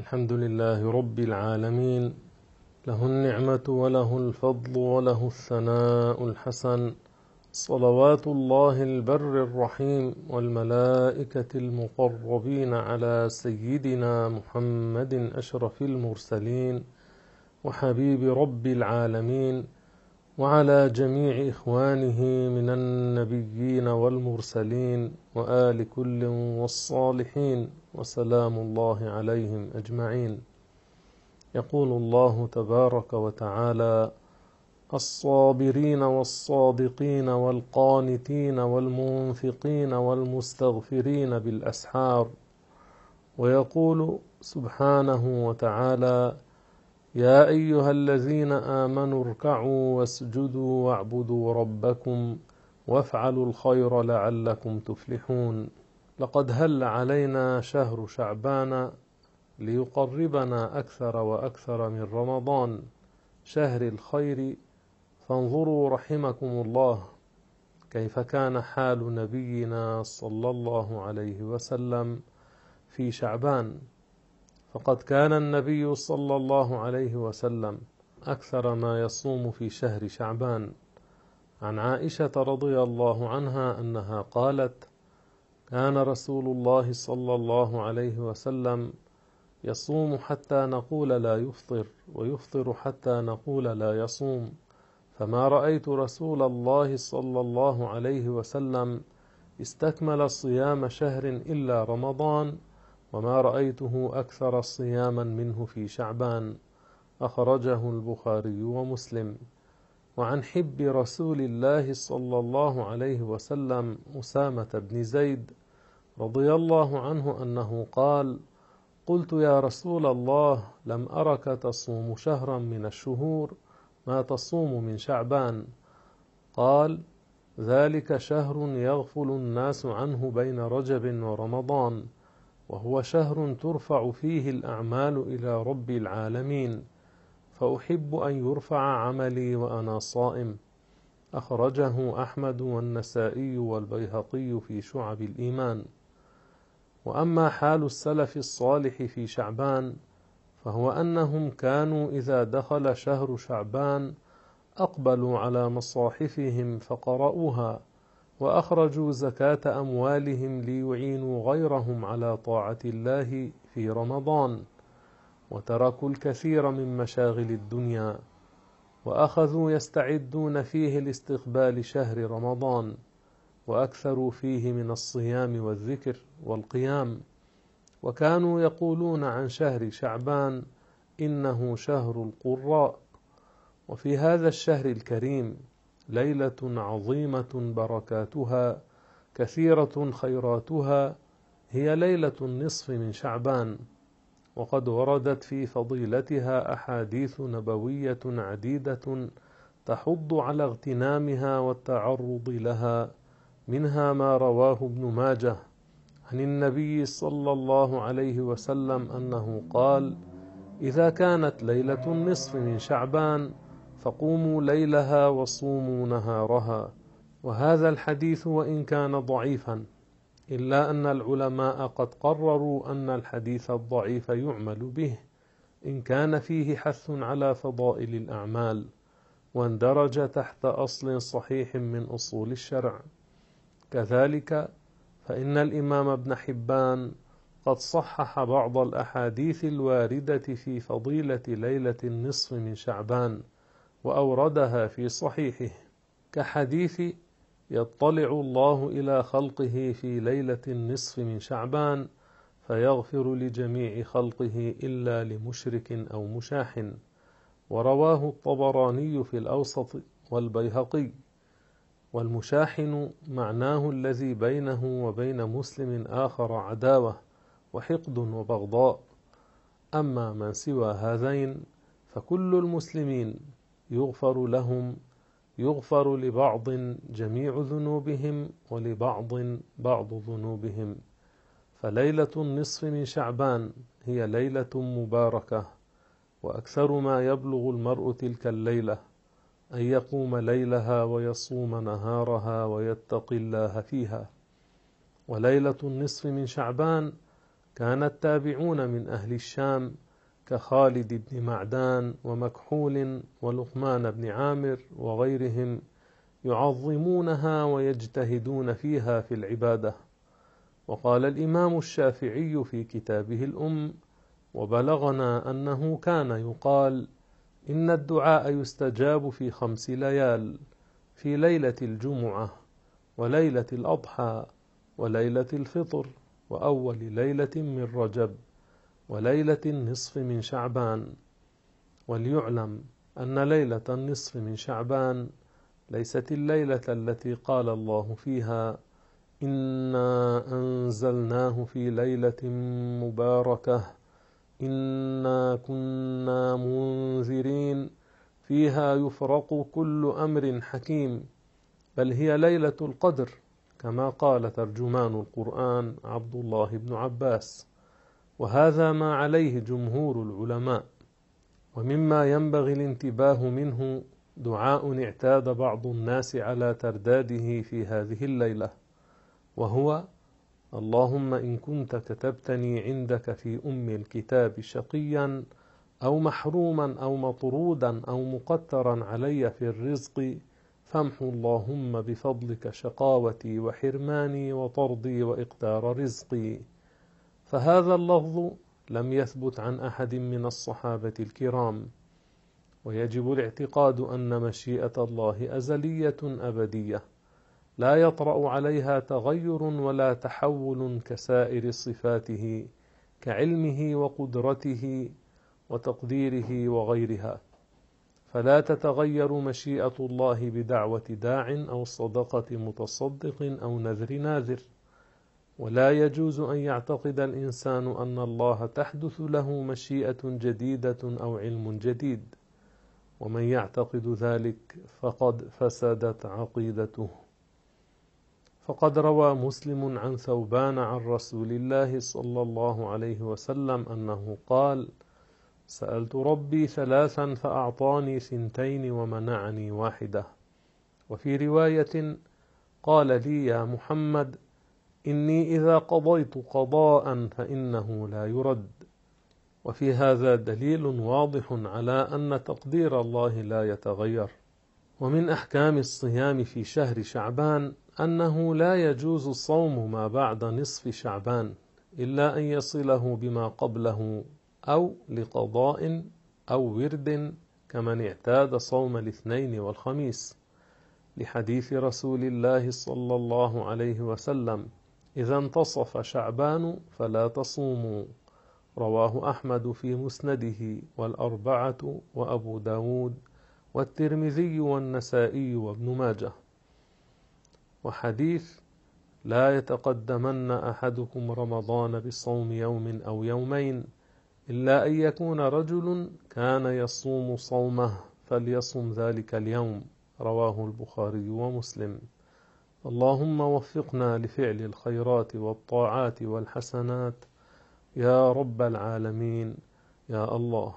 الحمد لله رب العالمين له النعمة وله الفضل وله الثناء الحسن صلوات الله البر الرحيم والملائكة المقربين على سيدنا محمد أشرف المرسلين وحبيب رب العالمين وعلى جميع إخوانه من النبيين والمرسلين وآل كل والصالحين وسلام الله عليهم أجمعين يقول الله تبارك وتعالى الصابرين والصادقين والقانتين والمنفقين والمستغفرين بالأسحار ويقول سبحانه وتعالى يا ايها الذين امنوا اركعوا واسجدوا واعبدوا ربكم وافعلوا الخير لعلكم تفلحون لقد هل علينا شهر شعبان ليقربنا اكثر واكثر من رمضان شهر الخير فانظروا رحمكم الله كيف كان حال نبينا صلى الله عليه وسلم في شعبان فقد كان النبي صلى الله عليه وسلم أكثر ما يصوم في شهر شعبان عن عائشة رضي الله عنها أنها قالت كان رسول الله صلى الله عليه وسلم يصوم حتى نقول لا يفطر ويفطر حتى نقول لا يصوم فما رأيت رسول الله صلى الله عليه وسلم استكمل صيام شهر إلا رمضان وما رأيته أكثر صياما منه في شعبان أخرجه البخاري ومسلم وعن حب رسول الله صلى الله عليه وسلم أسامة بن زيد رضي الله عنه أنه قال قلت يا رسول الله لم أرك تصوم شهرا من الشهور ما تصوم من شعبان قال ذلك شهر يغفل الناس عنه بين رجب ورمضان وهو شهر ترفع فيه الأعمال إلى رب العالمين فأحب أن يرفع عملي وأنا صائم أخرجه أحمد والنسائي والبيهقي في شعب الإيمان وأما حال السلف الصالح في شعبان فهو أنهم كانوا إذا دخل شهر شعبان أقبلوا على مصاحفهم فقرأوها وأخرجوا زكاة أموالهم ليعينوا غيرهم على طاعة الله في رمضان وتركوا الكثير من مشاغل الدنيا وأخذوا يستعدون فيه لاستقبال شهر رمضان وأكثروا فيه من الصيام والذكر والقيام وكانوا يقولون عن شهر شعبان إنه شهر القراء وفي هذا الشهر الكريم ليلة عظيمة بركاتها كثيرة خيراتها هي ليلة النصف من شعبان وقد وردت في فضيلتها أحاديث نبوية عديدة تحض على اغتنامها والتعرض لها منها ما رواه ابن ماجه عن النبي صلى الله عليه وسلم أنه قال إذا كانت ليلة النصف من شعبان فقوموا ليلها وصوموا نهارها وهذا الحديث وإن كان ضعيفا إلا أن العلماء قد قرروا أن الحديث الضعيف يعمل به إن كان فيه حث على فضائل الأعمال واندرج تحت أصل صحيح من أصول الشرع كذلك فإن الإمام ابن حبان قد صحح بعض الأحاديث الواردة في فضيلة ليلة النصف من شعبان وأوردها في صحيحه كحديث يطلع الله إلى خلقه في ليلة النصف من شعبان فيغفر لجميع خلقه إلا لمشرك أو مشاح ورواه الطبراني في الأوسط والبيهقي والمشاحن معناه الذي بينه وبين مسلم آخر عداوة وحقد وبغضاء أما من سوى هذين فكل المسلمين يغفر لهم يغفر لبعض جميع ذنوبهم ولبعض بعض ذنوبهم فليلة النصف من شعبان هي ليلة مباركة وأكثر ما يبلغ المرء تلك الليلة أن يقوم ليلها ويصوم نهارها ويتقي الله فيها وليلة النصف من شعبان كان التابعون من أهل الشام كخالد بن معدان ومكحول ولقمان بن عامر وغيرهم يعظمونها ويجتهدون فيها في العباده وقال الامام الشافعي في كتابه الام وبلغنا انه كان يقال ان الدعاء يستجاب في خمس ليال في ليله الجمعه وليله الاضحى وليله الفطر واول ليله من رجب وليلة النصف من شعبان وليعلم أن ليلة النصف من شعبان ليست الليلة التي قال الله فيها إنا أنزلناه في ليلة مباركة إنا كنا منذرين فيها يفرق كل أمر حكيم بل هي ليلة القدر كما قال ترجمان القرآن عبد الله بن عباس وهذا ما عليه جمهور العلماء ومما ينبغي الانتباه منه دعاء اعتاد بعض الناس على ترداده في هذه الليله وهو اللهم ان كنت كتبتني عندك في ام الكتاب شقيا او محروما او مطرودا او مقترا علي في الرزق فامح اللهم بفضلك شقاوتي وحرماني وطردي واقدار رزقي فهذا اللفظ لم يثبت عن أحد من الصحابة الكرام ويجب الاعتقاد أن مشيئة الله أزلية أبدية لا يطرأ عليها تغير ولا تحول كسائر صفاته كعلمه وقدرته وتقديره وغيرها فلا تتغير مشيئة الله بدعوة داع أو صدقة متصدق أو نذر ناذر ولا يجوز أن يعتقد الإنسان أن الله تحدث له مشيئة جديدة أو علم جديد ومن يعتقد ذلك فقد فسدت عقيدته فقد روى مسلم عن ثوبان عن رسول الله صلى الله عليه وسلم أنه قال سألت ربي ثلاثا فأعطاني سنتين ومنعني واحدة وفي رواية قال لي يا محمد إني إذا قضيت قضاء فإنه لا يرد وفي هذا دليل واضح على أن تقدير الله لا يتغير ومن أحكام الصيام في شهر شعبان أنه لا يجوز الصوم ما بعد نصف شعبان إلا أن يصله بما قبله أو لقضاء أو ورد كمن اعتاد صوم الاثنين والخميس لحديث رسول الله صلى الله عليه وسلم إذا انتصف شعبان فلا تصوموا رواه أحمد في مسنده والأربعة وأبو داود والترمذي والنسائي وابن ماجه وحديث لا يتقدمن أحدكم رمضان بصوم يوم أو يومين إلا أن يكون رجل كان يصوم صومه فليصم ذلك اليوم رواه البخاري ومسلم اللهم وفقنا لفعل الخيرات والطاعات والحسنات يا رب العالمين يا الله